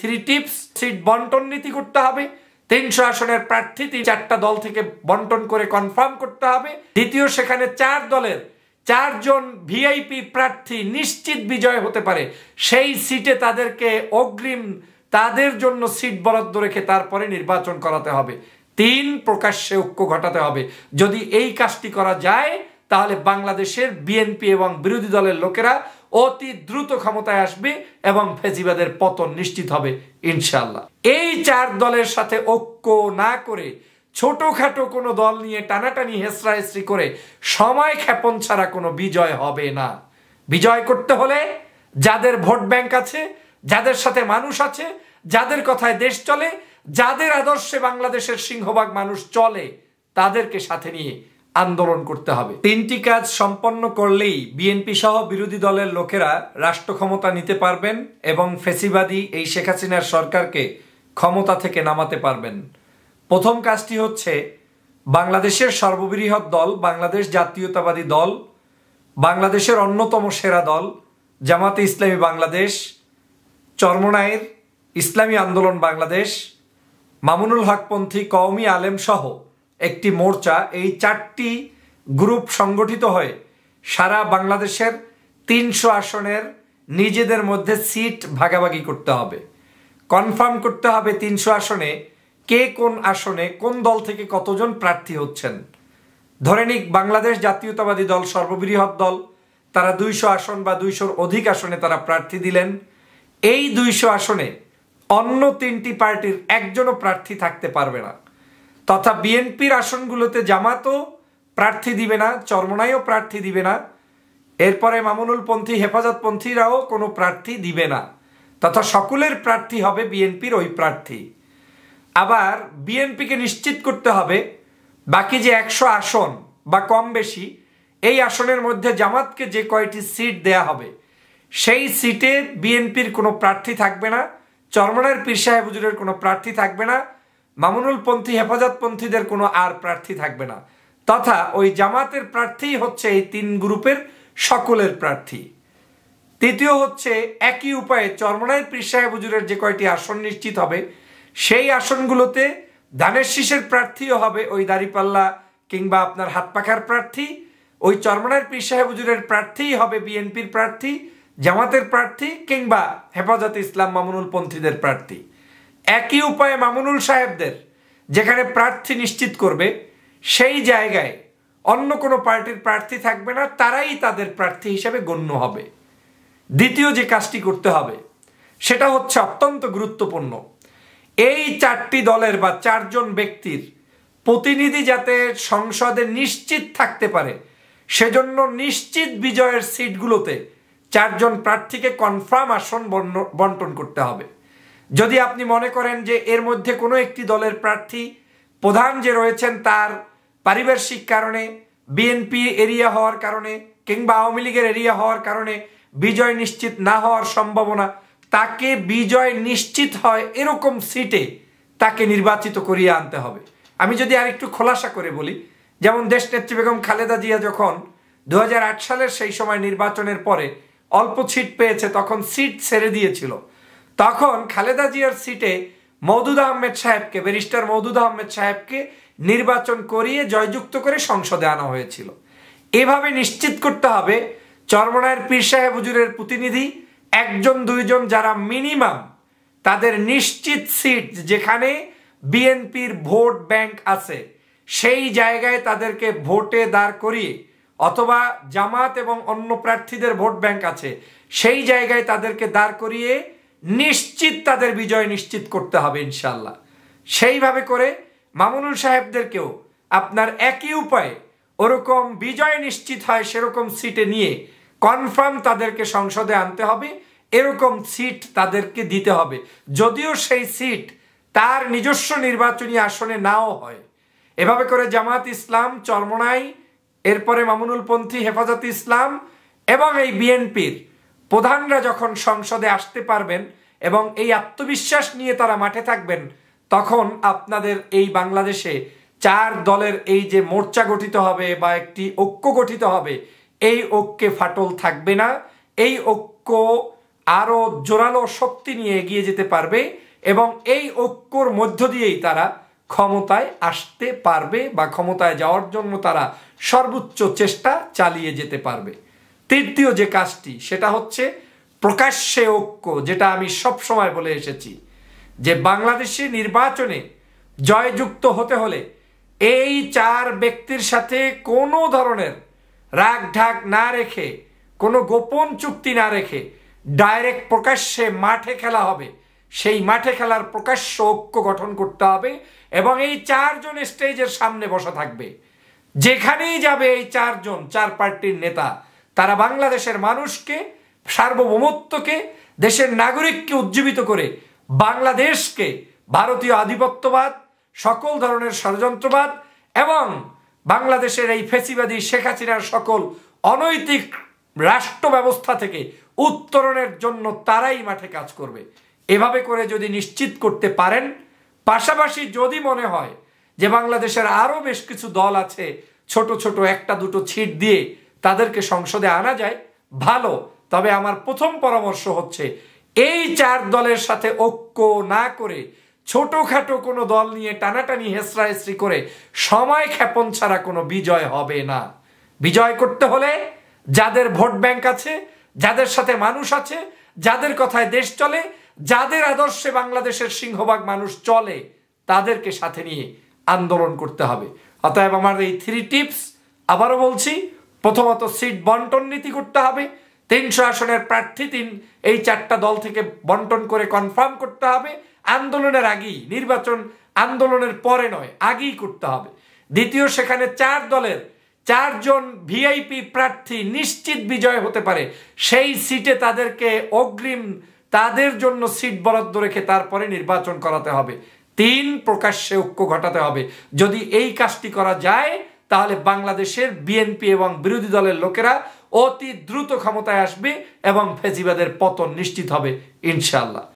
three tips seat বন্টন নীতি করতে হবে তিনশো আসনের প্রার্থী তিন চারটা দল থেকে বন্টন করে কনফার্ম করতে হবে দ্বিতীয় সেখানে চার দলের চারজন ভিআইপি প্রার্থী নিশ্চিত বিজয় হতে পারে সেই সিটে তাদেরকে অগ্রিম তাদের জন্য সিট বরাদ্দ রেখে তারপরে নির্বাচন করাতে হবে তিন প্রকাশ্যে ঐক্য ঘটাতে হবে যদি এই কাজটি করা যায় তাহলে বাংলাদেশের বিএনপি এবং বিরোধী দলের লোকেরা অতি দ্রুত ক্ষমতায় আসবে এবং ফেজিবাদের পতন নিশ্চিত হবে ইনশাল্লাহ এই চার দলের সাথে ঐক্য না করে ছোটখাটো কোনো দল নিয়ে টানাটানি হেসরা হেসরি করে সময় ক্ষেপণ ছাড়া কোনো বিজয় হবে না বিজয় করতে হলে যাদের ভোট ব্যাংক আছে যাদের সাথে মানুষ আছে যাদের কথায় দেশ চলে যাদের আদর্শে বাংলাদেশের সিংহভাগ মানুষ চলে তাদেরকে সাথে নিয়ে আন্দোলন করতে হবে তিনটি কাজ সম্পন্ন করলেই বিএনপি সহ বিরোধী দলের লোকেরা রাষ্ট্র ক্ষমতা নিতে পারবেন এবং ফেসিবাদী এই শেখ হাসিনার সরকারকে ক্ষমতা থেকে নামাতে পারবেন প্রথম কাজটি হচ্ছে বাংলাদেশের সর্ববৃহৎ দল বাংলাদেশ জাতীয়তাবাদী দল বাংলাদেশের অন্যতম সেরা দল জামাতে ইসলামী বাংলাদেশ চর্মনায়ের ইসলামী আন্দোলন বাংলাদেশ মামুনুল হকপন্থী কওমি আলেম সহ একটি মোর্চা এই চারটি গ্রুপ সংগঠিত হয়ে সারা বাংলাদেশের তিনশো আসনের নিজেদের মধ্যে সিট ভাগাভাগি করতে হবে কনফার্ম করতে হবে তিনশো আসনে কে কোন আসনে কোন দল থেকে কতজন প্রার্থী হচ্ছেন ধরে নিক বাংলাদেশ জাতীয়তাবাদী দল সর্ববৃহৎ দল তারা দুইশো আসন বা দুইশোর অধিক আসনে তারা প্রার্থী দিলেন এই দুইশো আসনে অন্য তিনটি পার্টির একজনও প্রার্থী থাকতে পারবে না তথা বিএনপির আসনগুলোতে জামাতও প্রার্থী দিবে না চরমনাইও প্রার্থী দিবে না এরপরে মামুনুলপন্থী হেফাজতপন্থীরাও কোনো প্রার্থী দিবে না তথা সকলের প্রার্থী হবে বিএনপির ওই প্রার্থী আবার বিএনপিকে নিশ্চিত করতে হবে বাকি যে একশো আসন বা কম বেশি এই আসনের মধ্যে জামাতকে যে কয়টি সিট দেয়া হবে সেই সিটে বিএনপির কোনো প্রার্থী থাকবে না চরমনার পীর সাহেব হুজুরের কোনো প্রার্থী থাকবে না মামুনুল পন্থী হেফাজত পন্থীদের কোনো আর প্রার্থী থাকবে না তথা ওই জামাতের প্রার্থী হচ্ছে এই তিন গ্রুপের সকলের প্রার্থী তৃতীয় হচ্ছে একই উপায়ে চরমনাই পীর সাহেব হুজুরের যে কয়টি আসন নিশ্চিত হবে সেই আসনগুলোতে দানের শীষের প্রার্থীও হবে ওই দাড়িপাল্লা কিংবা আপনার হাত পাখার প্রার্থী ওই চরমনার পীর সাহেব হুজুরের প্রার্থীই হবে বিএনপির প্রার্থী জামাতের প্রার্থী কিংবা হেফাজত ইসলাম মামুনুল পন্থীদের প্রার্থী একই উপায়ে মামুনুল সাহেবদের যেখানে প্রার্থী নিশ্চিত করবে সেই জায়গায় অন্য কোনো পার্টির প্রার্থী থাকবে না তারাই তাদের প্রার্থী হিসেবে গণ্য হবে দ্বিতীয় যে কাজটি করতে হবে সেটা হচ্ছে অত্যন্ত গুরুত্বপূর্ণ এই চারটি দলের বা চারজন ব্যক্তির প্রতিনিধি যাতে সংসদে নিশ্চিত থাকতে পারে সেজন্য নিশ্চিত বিজয়ের সিটগুলোতে চারজন প্রার্থীকে কনফার্ম আসন বন্টন করতে হবে যদি আপনি মনে করেন যে এর মধ্যে কোনো একটি দলের প্রার্থী প্রধান যে রয়েছেন তার পারিপার্শ্বিক কারণে বিএনপি এরিয়া হওয়ার কারণে কিংবা আওয়ামী লীগের এরিয়া হওয়ার কারণে বিজয় নিশ্চিত না হওয়ার সম্ভাবনা তাকে বিজয় নিশ্চিত হয় এরকম সিটে তাকে নির্বাচিত করিয়ে আনতে হবে আমি যদি আর একটু খোলাসা করে বলি যেমন দেশ নেত্রী বেগম খালেদা জিয়া যখন দু সালের সেই সময় নির্বাচনের পরে অল্প সিট পেয়েছে তখন সিট ছেড়ে দিয়েছিল তখন খালেদা জিয়ার সিটে মৌদুদ আহমেদ সাহেবকে ব্যারিস্টার মৌদুদ আহমেদ সাহেবকে নির্বাচন করিয়ে জয়যুক্ত করে সংসদে আনা হয়েছিল এভাবে নিশ্চিত করতে হবে চরমনায়ের পীর সাহেব হুজুরের প্রতিনিধি একজন দুইজন যারা মিনিমাম তাদের নিশ্চিত সিট যেখানে বিএনপির ভোট ব্যাংক আছে সেই জায়গায় তাদেরকে ভোটে দাঁড় করিয়ে অথবা জামাত এবং অন্য প্রার্থীদের ভোট ব্যাংক আছে সেই জায়গায় তাদেরকে দাঁড় করিয়ে নিশ্চিত তাদের বিজয় নিশ্চিত করতে হবে ইনশাল্লাহ সেইভাবে করে মামুনুল সাহেবদেরকেও আপনার একই উপায়ে ওরকম বিজয় নিশ্চিত হয় সেরকম সিটে নিয়ে কনফার্ম তাদেরকে সংসদে আনতে হবে এরকম সিট তাদেরকে দিতে হবে যদিও সেই সিট তার নিজস্ব নির্বাচনী আসনে নাও হয় এভাবে করে জামাত ইসলাম চরমনাই এরপরে মামুনুল পন্থী হেফাজত ইসলাম এবং এই বিএনপির প্রধানরা যখন সংসদে আসতে পারবেন এবং এই আত্মবিশ্বাস নিয়ে তারা মাঠে থাকবেন তখন আপনাদের এই বাংলাদেশে চার দলের এই যে মোর্চা গঠিত হবে বা একটি ঐক্য গঠিত হবে এই ঐক্যে ফাটল থাকবে না এই ঐক্য আরও জোরালো শক্তি নিয়ে এগিয়ে যেতে পারবে এবং এই ঐক্যর মধ্য দিয়েই তারা ক্ষমতায় আসতে পারবে বা ক্ষমতায় যাওয়ার জন্য তারা সর্বোচ্চ চেষ্টা চালিয়ে যেতে পারবে তৃতীয় যে কাজটি সেটা হচ্ছে প্রকাশ্যে ঐক্য যেটা আমি সব সময় বলে এসেছি যে বাংলাদেশে নির্বাচনে জয়যুক্ত হতে হলে এই চার ব্যক্তির সাথে কোনো ধরনের রাগ ঢাক না রেখে কোনো গোপন চুক্তি না রেখে ডাইরেক্ট প্রকাশ্যে মাঠে খেলা হবে সেই মাঠে খেলার প্রকাশ্য ঐক্য গঠন করতে হবে এবং এই চারজন স্টেজের সামনে বসা থাকবে যেখানেই যাবে এই চারজন চার পার্টির নেতা তারা বাংলাদেশের মানুষকে সার্বভৌমত্বকে দেশের নাগরিককে উজ্জীবিত করে বাংলাদেশকে ভারতীয় আধিপত্যবাদ সকল ধরনের ষড়যন্ত্রবাদ এবং বাংলাদেশের এই ফেসিবাদী শেখ হাসিনার সকল অনৈতিক রাষ্ট্র ব্যবস্থা থেকে উত্তরণের জন্য তারাই মাঠে কাজ করবে এভাবে করে যদি নিশ্চিত করতে পারেন পাশাপাশি যদি মনে হয় যে বাংলাদেশের আরও বেশ কিছু দল আছে ছোট ছোট একটা দুটো ছিট দিয়ে তাদেরকে সংসদে আনা যায় ভালো তবে আমার প্রথম পরামর্শ হচ্ছে এই চার দলের সাথে ঐক্য না করে ছোটখাটো কোনো দল নিয়ে টানাটানি হেসরা হেসরি করে সময় ক্ষেপণ ছাড়া কোনো বিজয় হবে না বিজয় করতে হলে যাদের ভোট ব্যাংক আছে যাদের সাথে মানুষ আছে যাদের কথায় দেশ চলে যাদের আদর্শে বাংলাদেশের সিংহভাগ মানুষ চলে তাদেরকে সাথে নিয়ে আন্দোলন করতে হবে অতএব আমার এই থ্রি টিপস আবারও বলছি প্রথমত সিট বন্টন নীতি করতে হবে তিনশো আসনের প্রার্থী তিন এই চারটা দল থেকে বন্টন করে কনফার্ম করতে হবে আন্দোলনের আগেই নির্বাচন আন্দোলনের পরে নয় আগেই করতে হবে দ্বিতীয় সেখানে চার দলের চারজন ভিআইপি প্রার্থী নিশ্চিত বিজয় হতে পারে সেই সিটে তাদেরকে অগ্রিম তাদের জন্য সিট বরাদ্দ রেখে তারপরে নির্বাচন করাতে হবে তিন প্রকাশ্যে ঐক্য ঘটাতে হবে যদি এই কাজটি করা যায় তাহলে বাংলাদেশের বিএনপি এবং বিরোধী দলের লোকেরা অতি দ্রুত ক্ষমতায় আসবে এবং ফেজিবাদের পতন নিশ্চিত হবে ইনশাল্লাহ